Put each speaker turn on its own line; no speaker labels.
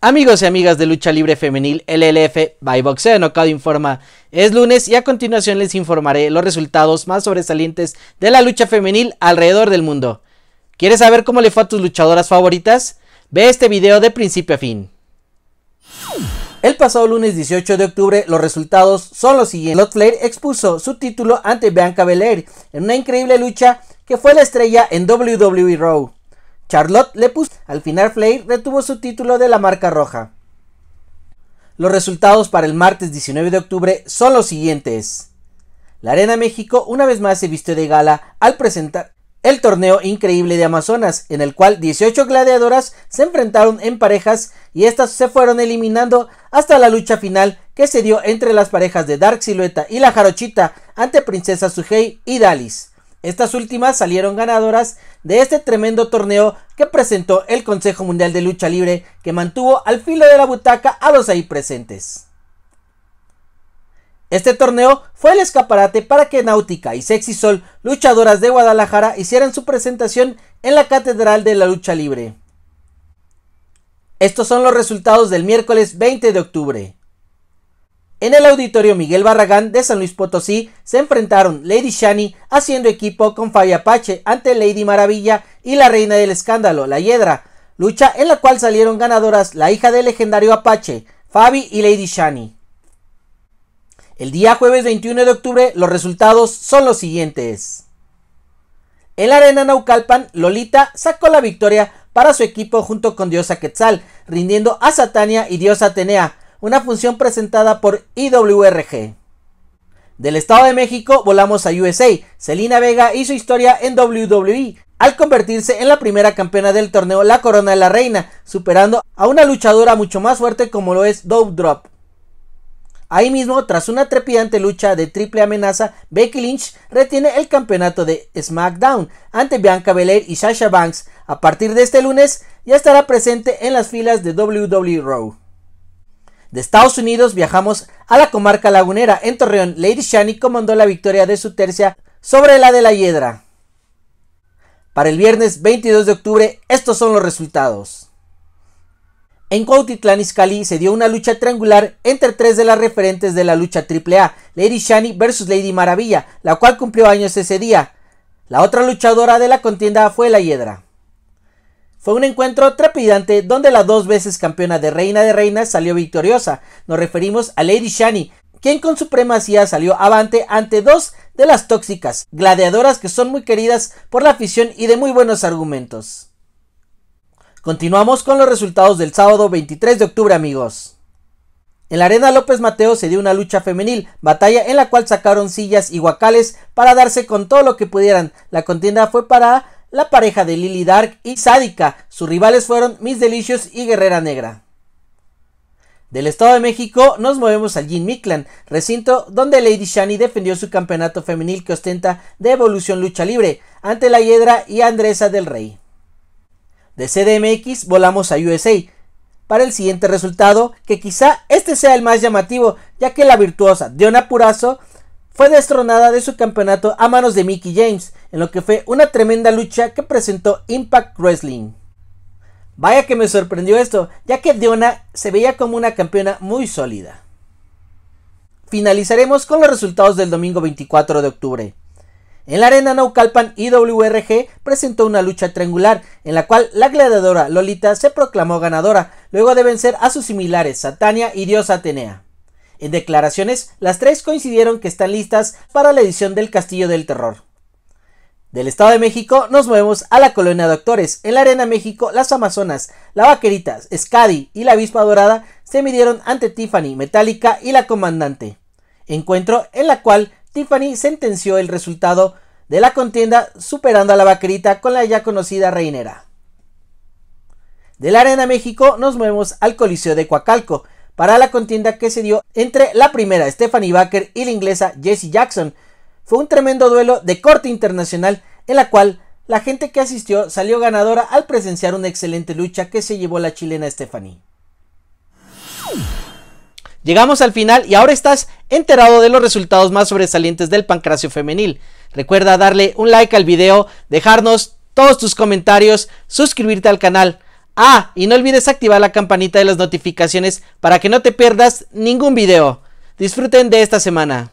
Amigos y amigas de Lucha Libre Femenil LLF by Boxeo Knockout Informa, es lunes y a continuación les informaré los resultados más sobresalientes de la lucha femenil alrededor del mundo. ¿Quieres saber cómo le fue a tus luchadoras favoritas? Ve este video de principio a fin. El pasado lunes 18 de octubre los resultados son los siguientes. Lot Flair expuso su título ante Bianca Belair en una increíble lucha que fue la estrella en WWE Raw. Charlotte le Al final Flair retuvo su título de la marca roja. Los resultados para el martes 19 de octubre son los siguientes. La Arena México una vez más se vistió de gala al presentar el torneo increíble de Amazonas, en el cual 18 gladiadoras se enfrentaron en parejas y estas se fueron eliminando hasta la lucha final que se dio entre las parejas de Dark Silueta y la Jarochita ante Princesa Suhei y Dallas. Estas últimas salieron ganadoras de este tremendo torneo que presentó el Consejo Mundial de Lucha Libre que mantuvo al filo de la butaca a los ahí presentes. Este torneo fue el escaparate para que Náutica y Sexy Sol, luchadoras de Guadalajara, hicieran su presentación en la Catedral de la Lucha Libre. Estos son los resultados del miércoles 20 de octubre. En el auditorio Miguel Barragán de San Luis Potosí se enfrentaron Lady Shani haciendo equipo con Fabi Apache ante Lady Maravilla y la reina del escándalo, la Hiedra, lucha en la cual salieron ganadoras la hija del legendario Apache, Fabi y Lady Shani. El día jueves 21 de octubre los resultados son los siguientes. En la arena Naucalpan, Lolita sacó la victoria para su equipo junto con Diosa Quetzal, rindiendo a Satania y Diosa Atenea, una función presentada por IWRG. Del Estado de México volamos a USA. Celina Vega hizo historia en WWE al convertirse en la primera campeona del torneo La Corona de la Reina, superando a una luchadora mucho más fuerte como lo es Dove Drop. Ahí mismo, tras una trepidante lucha de triple amenaza, Becky Lynch retiene el campeonato de SmackDown ante Bianca Belair y Sasha Banks. A partir de este lunes, ya estará presente en las filas de WWE Raw. De Estados Unidos viajamos a la comarca lagunera. En Torreón, Lady Shani comandó la victoria de su tercia sobre la de la Hiedra. Para el viernes 22 de octubre, estos son los resultados. En Cuautitlán Izcalli se dio una lucha triangular entre tres de las referentes de la lucha AAA, Lady Shani versus Lady Maravilla, la cual cumplió años ese día. La otra luchadora de la contienda fue la Hiedra. Fue un encuentro trepidante donde la dos veces campeona de Reina de Reinas salió victoriosa. Nos referimos a Lady Shani, quien con supremacía salió avante ante dos de las tóxicas, gladiadoras que son muy queridas por la afición y de muy buenos argumentos. Continuamos con los resultados del sábado 23 de octubre amigos. En la Arena López Mateo se dio una lucha femenil, batalla en la cual sacaron sillas y guacales para darse con todo lo que pudieran. La contienda fue para la pareja de Lily Dark y Sádica. Sus rivales fueron Miss Delicious y Guerrera Negra. Del Estado de México nos movemos al Gin Mickland, recinto donde Lady Shani defendió su campeonato femenil que ostenta de Evolución Lucha Libre ante la Hiedra y Andresa del Rey. De CDMX volamos a USA para el siguiente resultado, que quizá este sea el más llamativo, ya que la virtuosa Diona Purazo fue destronada de su campeonato a manos de Mickey James, en lo que fue una tremenda lucha que presentó Impact Wrestling. Vaya que me sorprendió esto, ya que Diona se veía como una campeona muy sólida. Finalizaremos con los resultados del domingo 24 de octubre. En la arena Naucalpan IWRG presentó una lucha triangular, en la cual la gladiadora Lolita se proclamó ganadora, luego de vencer a sus similares Satania y Dios Atenea. En declaraciones, las tres coincidieron que están listas para la edición del Castillo del Terror. Del Estado de México nos movemos a la Colonia de Actores. En la Arena México, las Amazonas, la Vaquerita, Scadi y la Avispa Dorada se midieron ante Tiffany, Metallica y la Comandante. Encuentro en la cual Tiffany sentenció el resultado de la contienda superando a la Vaquerita con la ya conocida Reinera. Del Arena México nos movemos al Coliseo de Coacalco para la contienda que se dio entre la primera Stephanie Baker y la inglesa Jessie Jackson fue un tremendo duelo de corte internacional en la cual la gente que asistió salió ganadora al presenciar una excelente lucha que se llevó la chilena Stephanie. Llegamos al final y ahora estás enterado de los resultados más sobresalientes del pancracio femenil. Recuerda darle un like al video, dejarnos todos tus comentarios, suscribirte al canal. Ah, y no olvides activar la campanita de las notificaciones para que no te pierdas ningún video. Disfruten de esta semana.